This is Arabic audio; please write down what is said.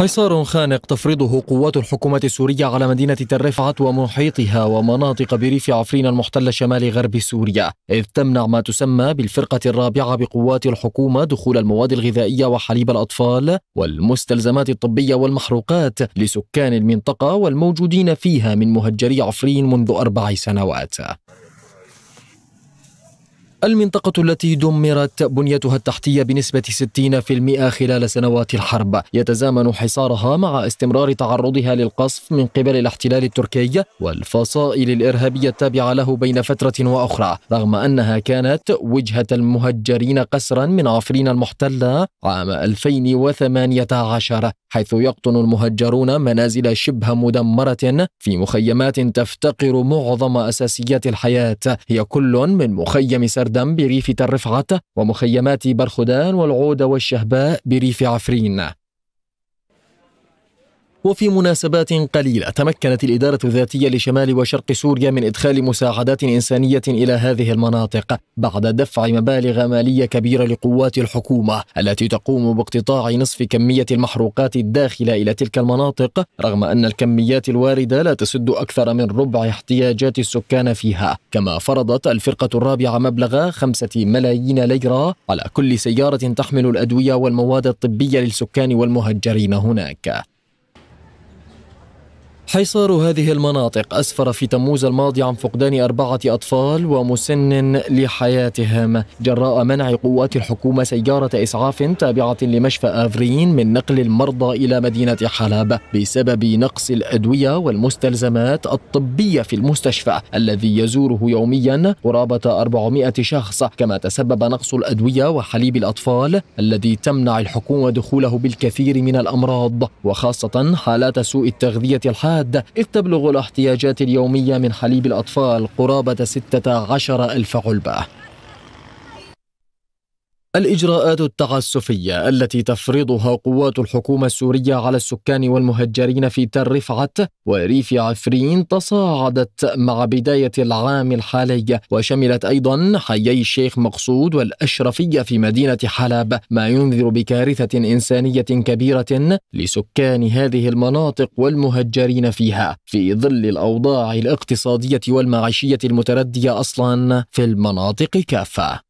حصار خانق تفرضه قوات الحكومة السورية على مدينة تل ومحيطها ومناطق بريف عفرين المحتل شمال غرب سوريا إذ تمنع ما تسمى بالفرقة الرابعة بقوات الحكومة دخول المواد الغذائية وحليب الأطفال والمستلزمات الطبية والمحروقات لسكان المنطقة والموجودين فيها من مهجري عفرين منذ أربع سنوات المنطقة التي دمرت بنيتها التحتية بنسبة 60% خلال سنوات الحرب يتزامن حصارها مع استمرار تعرضها للقصف من قبل الاحتلال التركي والفصائل الإرهابية التابعة له بين فترة وأخرى رغم أنها كانت وجهة المهجرين قسرا من عفرين المحتلة عام 2018 حيث يقطن المهجرون منازل شبه مدمرة في مخيمات تفتقر معظم أساسيات الحياة هي كل من مخيم سردم بريف ترفعت ومخيمات برخدان والعود والشهباء بريف عفرين وفي مناسبات قليلة تمكنت الإدارة الذاتية لشمال وشرق سوريا من إدخال مساعدات إنسانية إلى هذه المناطق بعد دفع مبالغ مالية كبيرة لقوات الحكومة التي تقوم باقتطاع نصف كمية المحروقات الداخلة إلى تلك المناطق رغم أن الكميات الواردة لا تسد أكثر من ربع احتياجات السكان فيها كما فرضت الفرقة الرابعة مبلغ خمسة ملايين ليرة على كل سيارة تحمل الأدوية والمواد الطبية للسكان والمهجرين هناك حصار هذه المناطق أسفر في تموز الماضي عن فقدان أربعة أطفال ومسن لحياتهم جراء منع قوات الحكومة سيارة إسعاف تابعة لمشفى آفرين من نقل المرضى إلى مدينة حلب بسبب نقص الأدوية والمستلزمات الطبية في المستشفى الذي يزوره يوميا قرابة 400 شخص كما تسبب نقص الأدوية وحليب الأطفال الذي تمنع الحكومة دخوله بالكثير من الأمراض وخاصة حالات سوء التغذية الحالة العاد إذ تبلغ الاحتياجات اليومية من حليب الأطفال قرابة 16 ألف علبة الإجراءات التعسفية التي تفرضها قوات الحكومة السورية على السكان والمهجرين في تل رفعت وريف عفرين تصاعدت مع بداية العام الحالي وشملت أيضا حيي الشيخ مقصود والأشرفية في مدينة حلب ما ينذر بكارثة إنسانية كبيرة لسكان هذه المناطق والمهجرين فيها في ظل الأوضاع الاقتصادية والمعيشية المتردية أصلا في المناطق كافة